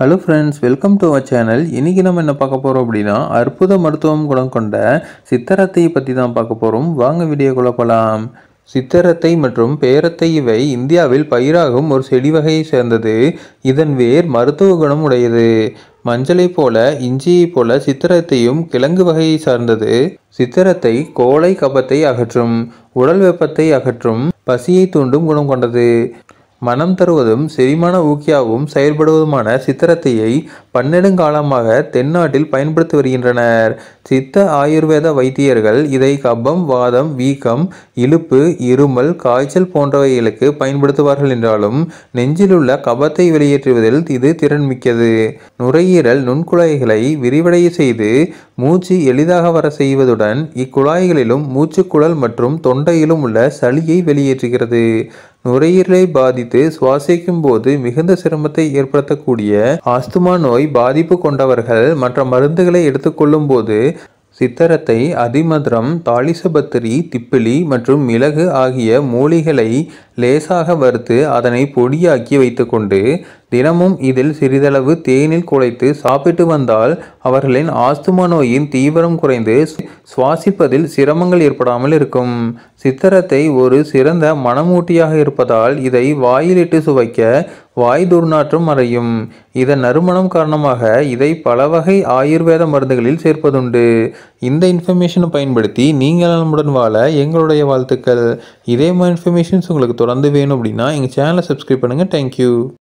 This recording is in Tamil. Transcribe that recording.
hello friends welcome to our channel இன்றைக்கி நம்ம என்ன பார்க்க போகிறோம் அப்படின்னா அற்புத மருத்துவம் குணம் கொண்ட சித்தரத்தையை பற்றி தான் பார்க்க போகிறோம் வாங்க வீடியோ குழப்பலாம் சித்தரத்தை மற்றும் பேரத்தை இவை இந்தியாவில் பயிராகும் ஒரு செடி வகையை சேர்ந்தது இதன் வேர் மருத்துவ குணம் உடையது மஞ்சளைப் போல இஞ்சியைப் போல சித்திரத்தையும் கிழங்கு வகையை சார்ந்தது சித்திரத்தை கோழை கபத்தை அகற்றும் உடல் வெப்பத்தை அகற்றும் பசியை தூண்டும் குணம் கொண்டது மனம் தருவதும் செரிமான ஊக்கியாவும் செயல்படுவதுமான சித்திரத்தையை பன்னெடுங்காலமாக தென்னாட்டில் பயன்படுத்தி வருகின்றனர் சித்த ஆயுர்வேத வைத்தியர்கள் இதை கபம் வாதம் வீக்கம் இழுப்பு இருமல் காய்ச்சல் போன்றவைகளுக்கு பயன்படுத்துவார்கள் என்றாலும் நெஞ்சிலுள்ள கபத்தை வெளியேற்றுவதில் இது திறன்மிக்கது நுரையீரல் நுண்குழாய்களை விரிவடைய செய்து மூச்சு எளிதாக வர செய்வதுடன் இக்குழாய்களிலும் மூச்சுக்குழல் மற்றும் தொண்டையிலும் உள்ள சளியை வெளியேற்றுகிறது நுரையீரலை பாதித்து சுவாசிக்கும் போது மிகுந்த சிரமத்தை ஏற்படுத்தக்கூடிய ஆஸ்துமா நோய் பாதிப்பு கொண்டவர்கள் மற்ற மருந்துகளை எடுத்துக்கொள்ளும் போது சித்தரத்தை அதிமதுரம் தாலிசபத்திரி திப்பிலி மற்றும் மிளகு ஆகிய மூலிகளை லேசாக வறுத்து அதனை பொடியாக்கி வைத்துக்கொண்டு தினமும் இதில் சிறிதளவு தேனில் குழைத்து சாப்பிட்டு வந்தால் அவர்களின் ஆஸ்துமா நோயின் தீவிரம் குறைந்து சுவாசிப்பதில் சிரமங்கள் ஏற்படாமல் இருக்கும் சித்திரத்தை ஒரு சிறந்த மனமூட்டியாக இருப்பதால் இதை வாயிலிட்டு சுவைக்க வாய் துர்நாற்றம் மறையும் இதன் நறுமணம் காரணமாக இதை பல வகை ஆயுர்வேத மருந்துகளில் சேர்ப்பதுண்டு இந்த இன்ஃபர்மேஷனை பயன்படுத்தி நீங்கள் நம்முடன் வாழ எங்களுடைய வாழ்த்துக்கள் இதே மாதிரி இன்ஃபர்மேஷன்ஸ் உங்களுக்கு தொடர்ந்து வேணும் அப்படின்னா எங்கள் சேனலை சப்ஸ்கிரைப் பண்ணுங்கள் தேங்க்யூ